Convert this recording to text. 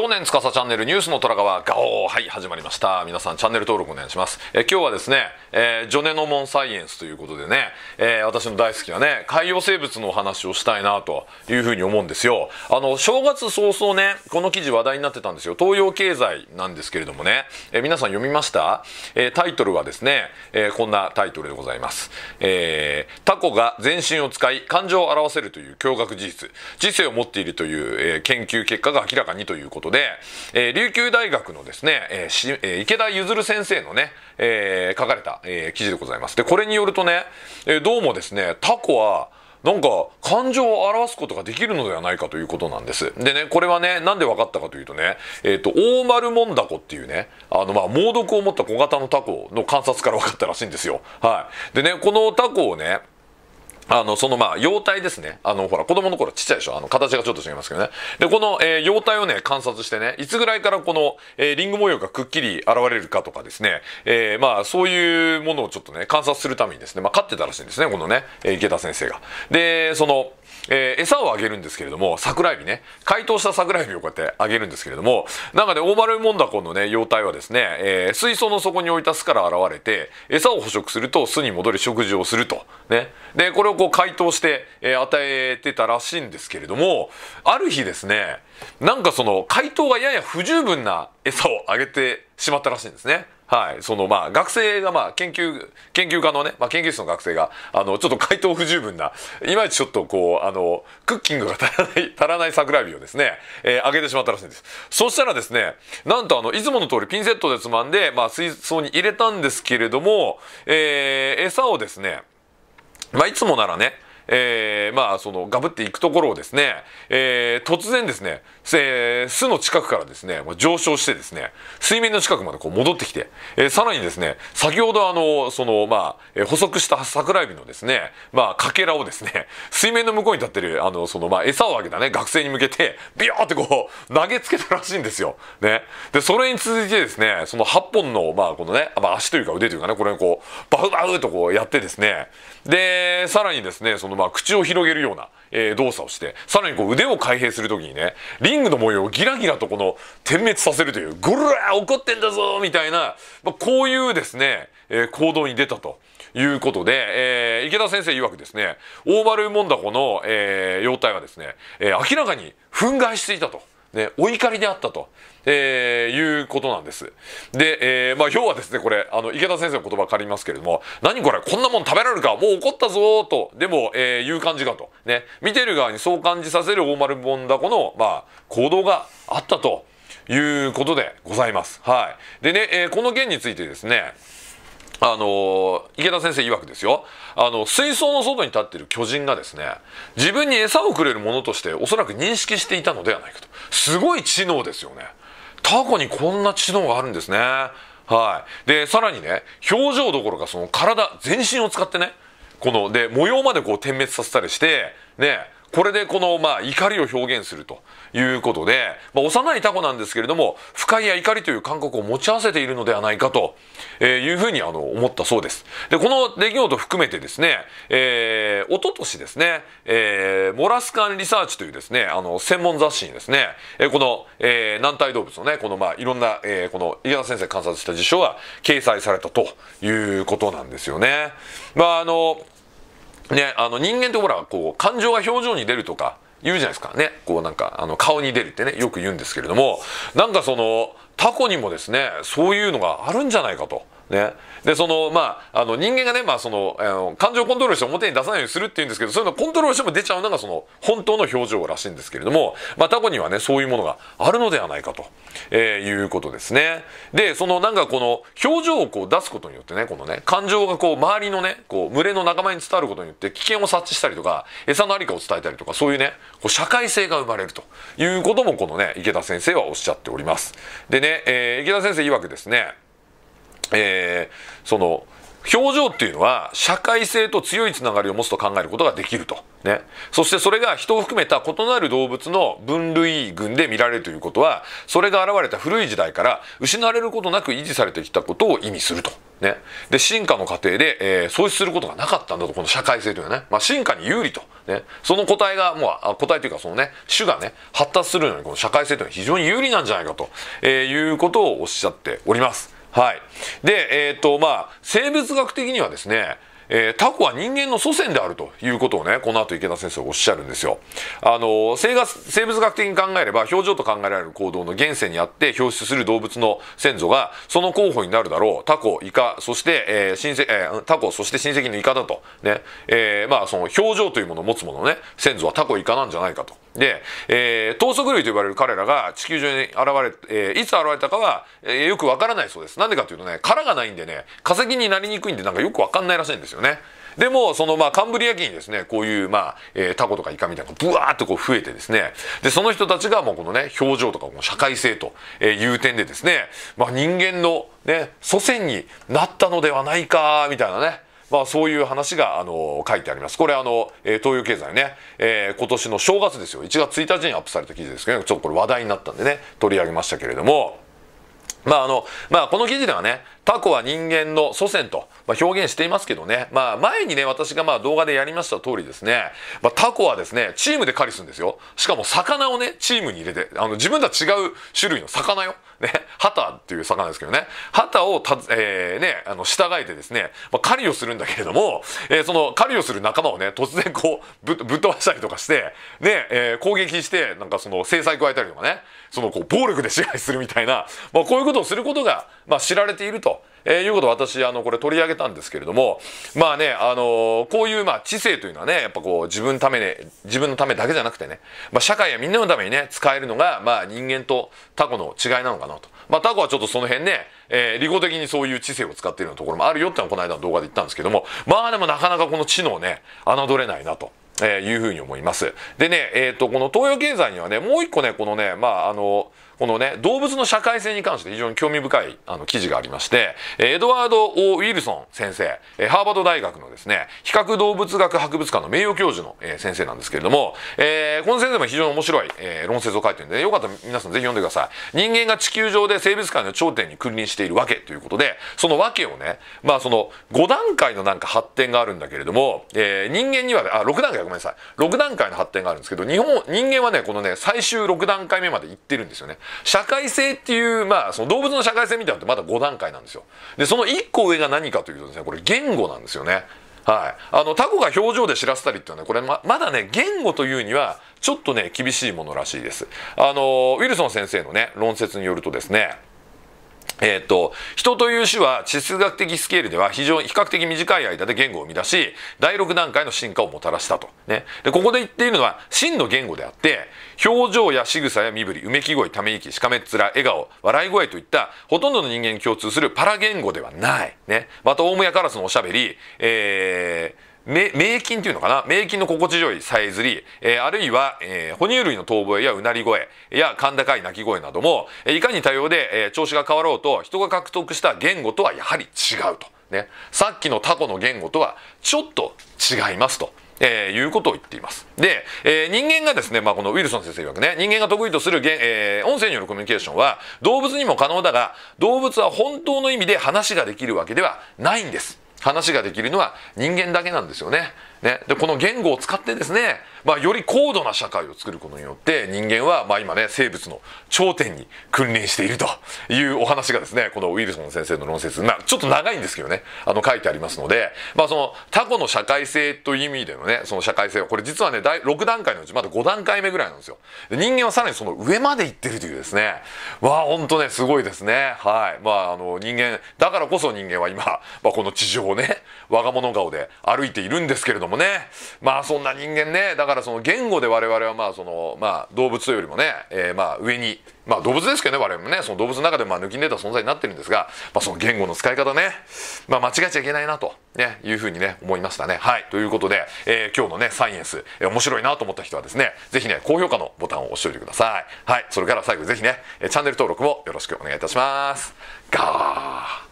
常年司チャンネルニュースの虎川ガオーはい始まりました皆さんチャンネル登録お願いしますえ今日はですね、えー、ジョネノモンサイエンスということでね、えー、私の大好きなね海洋生物のお話をしたいなというふうに思うんですよあの正月早々ねこの記事話題になってたんですよ東洋経済なんですけれどもね、えー、皆さん読みました、えタイトルはですね、えこんなタイトルでございます、えタコが全身を使い感情を表せるという驚愕事実知性を持っているという、え研究結果が明らかにということことで、えー、琉球大学のですね、えーえー、池田譲先生のね、えー、書かれた、えー、記事でございます。で、これによるとね、えー、どうもですね、タコは、なんか感情を表すことができるのではないかということなんです。でね、これはね、なんで分かったかというとね、えっ、ー、と、大丸モンダコっていうね、あの、ま猛毒を持った小型のタコの観察から分かったらしいんですよ。はい。でね、このタコをね、あの、そのまあ、容体ですね。あの、ほら、子供の頃ちっちゃいでしょあの、形がちょっと違いますけどね。で、この、えー、容体をね、観察してね、いつぐらいからこの、えー、リング模様がくっきり現れるかとかですね、えー、まあ、そういうものをちょっとね、観察するためにですね、まあ、飼ってたらしいんですね、このね、え池田先生が。で、その、えー、餌をあげるんですけれども、桜エビね、解凍した桜エビをこうやってあげるんですけれども、中で、ね、大丸モンダコこのね、幼体はですね、えー、水槽の底に置いた巣から現れて、餌を捕食すると巣に戻り食事をすると。ね。で、これをこう解凍して、えー、与えてたらしいんですけれども、ある日ですね、なんかその回答がやや不十分な餌をあげてしまったらしいんですね。はい、そのまあ学生がまあ研究研究家のね、まあ、研究室の学生があのちょっと回答不十分ないまいちちょっとこうあのクッキングが足らない 足らない桜エビをですね、えー、あげてしまったらしいんですそしたらですねなんとあのいつもの通りピンセットでつまんで、まあ、水槽に入れたんですけれども、えー、餌をですね、まあ、いつもならねえー、まあそのガブっていくところをですね、えー、突然ですね巣の近くからですね、上昇してですね、水面の近くまでこう戻ってきて、えー、さらにですね、先ほどあの、その、まあ、えー、捕捉した桜エビのですね、まあ、かけらをですね、水面の向こうに立ってる、あの、その、まあ、餌をあげたね、学生に向けて、ビヨーってこう、投げつけたらしいんですよ。ね。で、それに続いてですね、その8本の、まあ、このね、まあ、足というか腕というかね、これをこう、バフバフとこうやってですね、で、さらにですね、その、まあ、口を広げるような、えー、動作をして、さらにこう、腕を開閉するときにね、リンングの模様をギラギラとこの点滅させるという、ぐるー怒ってんだぞみたいな、まあ、こういうですね、えー、行動に出たということで、えー、池田先生曰くですね、オーバルモンダコの、えー、容体はですね、えー、明らかに憤慨していたと。ね、お怒りであったと、えー、いうことなんです。で、えー、まあ、要はですね、これ、あの、池田先生の言葉を借りますけれども、何これ、こんなもん食べられるか、もう怒ったぞと、でも、えー、いう感じかと、ね、見てる側にそう感じさせる大丸ボンダコの、まあ、行動があったということでございます。はい。でね、えー、この件についてですね、あの、池田先生曰くですよ。あの、水槽の外に立っている巨人がですね、自分に餌をくれるものとしておそらく認識していたのではないかと。すごい知能ですよね。タコにこんな知能があるんですね。はい。で、さらにね、表情どころかその体、全身を使ってね、この、で、模様までこう点滅させたりして、ね、これでこの、まあ、怒りを表現するということで、まあ、幼いタコなんですけれども、不快や怒りという感覚を持ち合わせているのではないかというふうにあの思ったそうです。で、この出来事含めてですね、えー、おととしですね、えー、モラスカンリサーチというですね、あの、専門雑誌にですね、えこの、えー、軟体動物のね、この、まあ、いろんな、えー、この、井原先生観察した事象が掲載されたということなんですよね。まあ、あの、ね、あの人間ってほらこう感情が表情に出るとか言うじゃないですかねこうなんかあの顔に出るってねよく言うんですけれどもなんかそのタコにもですねそういうのがあるんじゃないかと。ね、でそのまああの人間がね、まあ、そのあの感情をコントロールして表に出さないようにするっていうんですけどそういうのコントロールしても出ちゃうのがその本当の表情らしいんですけれども、まあ、タコにはねそういうものがあるのではないかと、えー、いうことですね。でそのなんかこの表情をこう出すことによってねこのね感情がこう周りのねこう群れの仲間に伝わることによって危険を察知したりとか餌の在りかを伝えたりとかそういうねこう社会性が生まれるということもこのね池田先生はおっしゃっております。でねで、えー、池田先生曰くですね、えー、その、表情っていうのは社会性と強いつながりを持つと考えることができると。ね。そしてそれが人を含めた異なる動物の分類群で見られるということは、それが現れた古い時代から失われることなく維持されてきたことを意味すると。ね。で、進化の過程で、えー、喪失することがなかったんだと、この社会性というのはね。まあ、進化に有利と。ね、その個体がもう個体というかそのね種がね発達するのにこの社会性というのは非常に有利なんじゃないかと、えー、いうことをおっしゃっております。はい、で、えーとまあ、生物学的にはですねえー、タコは人間の祖先であるということをね、この後池田先生おっしゃるんですよ。あの、生物生物学的に考えれば、表情と考えられる行動の現世にあって表出する動物の先祖が、その候補になるだろう。タコ、イカ、そして、えー、親戚、えー、タコ、そして親戚のイカだと。ね。えー、まあ、その表情というものを持つものね、先祖はタコ、イカなんじゃないかと。で、えー、等速類と呼ばれる彼らが地球上に現れ、えー、いつ現れたかは、えー、よくわからないそうです。なんでかというとね、殻がないんでね、化石になりにくいんで、なんかよくわかんないらしいんですよ。よね。でも、そのまあカンブリア紀にですね、こういうまあ、えー、タコとかイカみたいなのがブワーっとこう増えてですね、で、その人たちがもうこのね、表情とかも社会性という点でですね、まあ人間のね、祖先になったのではないか、みたいなね、まあそういう話が、あの、書いてあります。これあの、え東洋経済ね、えー、今年の正月ですよ。1月1日にアップされた記事ですけど、ね、ちょっとこれ話題になったんでね、取り上げましたけれども、まああの、まあこの記事ではね、タコは人間の祖先と、まあ、表現していますけどね、まあ、前にね、私がまあ動画でやりました通りですね、まあ、タコはですね、チームで狩りするんですよ。しかも魚をね、チームに入れて、あの自分とは違う種類の魚よ。ね、ハタっていう魚ですけどね、ハタをた、えー、ね、あの従えてですね、まあ、狩りをするんだけれども、えー、その狩りをする仲間をね、突然こうぶ、ぶっ飛ばしたりとかして、ね、えー、攻撃して、なんかその制裁加えたりとかね、そのこう暴力で支配するみたいな、まあ、こういうことをすることが、まあ、知られていると。えー、いうことを私、あの、これ取り上げたんですけれども、まあね、あのー、こういう、まあ、知性というのはね、やっぱこう、自分ためね、自分のためだけじゃなくてね、まあ、社会やみんなのためにね、使えるのが、まあ、人間とタコの違いなのかなと。まあ、タコはちょっとその辺ね、えー、利己的にそういう知性を使っているようなところもあるよってのはこの間の動画で言ったんですけども、まあでもなかなかこの知能ね、侮れないなと。えー、いうふうに思います。でね、えっ、ー、と、この東洋経済にはね、もう一個ね、このね、まあ、あの、このね、動物の社会性に関して非常に興味深いあの記事がありまして、エドワード・ウィルソン先生、ハーバード大学のですね、比較動物学博物館の名誉教授の先生なんですけれども、えー、この先生も非常に面白い、えー、論説を書いてるんで、よかったら皆さんぜひ読んでください。人間が地球上で生物界の頂点に君臨しているわけということで、そのわけをね、まあその5段階のなんか発展があるんだけれども、えー、人間には、あ、6段階ごめんなさい。6段階の発展があるんですけど、日本、人間はね、このね、最終6段階目まで行ってるんですよね。社会性っていう、まあ、その動物の社会性みたいなのってまだ5段階なんですよ。で、その1個上が何かというとですね、これ言語なんですよね。はい。あの、タコが表情で知らせたりっていうのは、これま、まだね、言語というには、ちょっとね、厳しいものらしいです。あの、ウィルソン先生のね、論説によるとですね、えっ、ー、と、人という種は地質学的スケールでは非常に比較的短い間で言語を生み出し、第6段階の進化をもたらしたと。ね。で、ここで言っているのは真の言語であって、表情や仕草や身振り、うめき声、ため息、しかめっ面、笑顔、笑い声といったほとんどの人間に共通するパラ言語ではない。ね。また、大宮カラスのおしゃべり、えー、名菌っていうのかな名菌の心地よいさえずり、えー、あるいは、えー、哺乳類の遠吠えやうなり声や甲高い鳴き声なども、えー、いかに多様で、えー、調子が変わろうと人が獲得した言語とはやはり違うと。ね、さっきのタコの言語とはちょっと違いますと。えー、いうことを言っています。で、えー、人間がですね、まあ、このウィルソン先生曰くね、人間が得意とする、えー、音声によるコミュニケーションは動物にも可能だが、動物は本当の意味で話ができるわけではないんです。話ができるのは人間だけなんですよね。ね、でこの言語を使ってですね、まあ、より高度な社会を作ることによって人間は、まあ、今ね生物の頂点に君臨しているというお話がですねこのウィルソン先生の論説、まあ、ちょっと長いんですけどねあの書いてありますので、まあ、そのタコの社会性という意味でのねその社会性はこれ実はね第6段階のうちまだ5段階目ぐらいなんですよ人間はさらにその上まで行ってるというですねわあほんとねすごいですねはいまああの人間だからこそ人間は今、まあ、この地上をね我が物顔で歩いているんですけれどももねまあそんな人間ねだからその言語で我々はまあその、まあ、動物よりもね、えー、まあ上にまあ動物ですけどね我々もねその動物の中でまあ抜きんでた存在になってるんですが、まあ、その言語の使い方ね、まあ、間違えちゃいけないなと、ね、いうふうにね思いましたね。はいということで、えー、今日のねサイエンス、えー、面白いなと思った人はですね是非ね高評価のボタンを押しておいてください。はいそれから最後是非ねチャンネル登録もよろしくお願いいたします。ガー